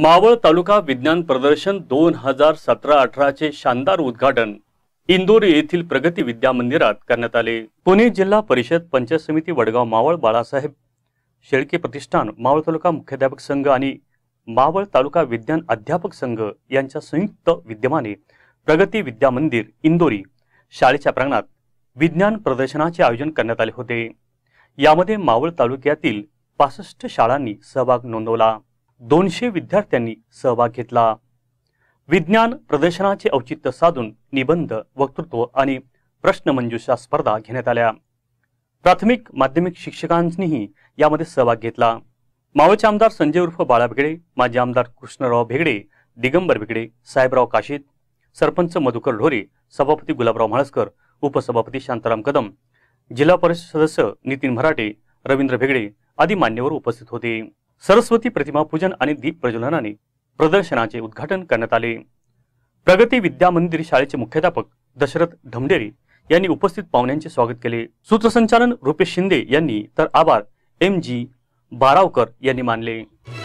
मावळ तालुका विज्ञान प्रदर्शन दोन हजार सतरा अठराचे शानदार उद्घाटन इंदोर येथील प्रगती विद्या मंदिरात करण्यात आले पुणे जिल्हा परिषद पंचायत समिती वडगाव मावळ बाळासाहेब शेळके प्रतिष्ठान मावळ तालुका मुख्याध्यापक संघ आणि मावळ तालुका विज्ञान अध्यापक संघ यांच्या संयुक्त विद्यमाने प्रगती विद्या मंदिर इंदोरी शाळेच्या प्रांगणात विज्ञान प्रदर्शनाचे आयोजन करण्यात आले होते यामध्ये मावळ तालुक्यातील पासष्ट शाळांनी सहभाग नोंदवला दोनशे विद्यार्थ्यांनी सहभाग घेतला विज्ञान प्रदर्शनाचे औचित्य साधून निबंध वक्तृत्व आणि प्रश्नमंजुषा स्पर्धा घेण्यात आल्या प्राथमिक माध्यमिक शिक्षकांनीही यामध्ये सहभाग घेतला मावळचे आमदार संजय उर्फ बाळा भेगडे माजी आमदार कृष्णराव भेगडे दिगंबर भेगडे साहेबराव काशीत सरपंच मधुकर ढोरे सभापती गुलाबराव म्हाळसकर उपसभापती शांताराम कदम जिल्हा परिषद सदस्य नितीन मराठे रवींद्र भेगडे आदी मान्यवर उपस्थित होते सरस्वती प्रतिमा पूजन आणि दीप प्रज्वलनाने प्रदर्शनाचे उद्घाटन करण्यात आले प्रगती विद्या मंदिर शाळेचे मुख्याध्यापक दशरथ ढमडेरे यांनी उपस्थित पाहुण्यांचे स्वागत केले सूत्रसंचालन रुपेश शिंदे यांनी तर आभार एम जी बारावकर यांनी मानले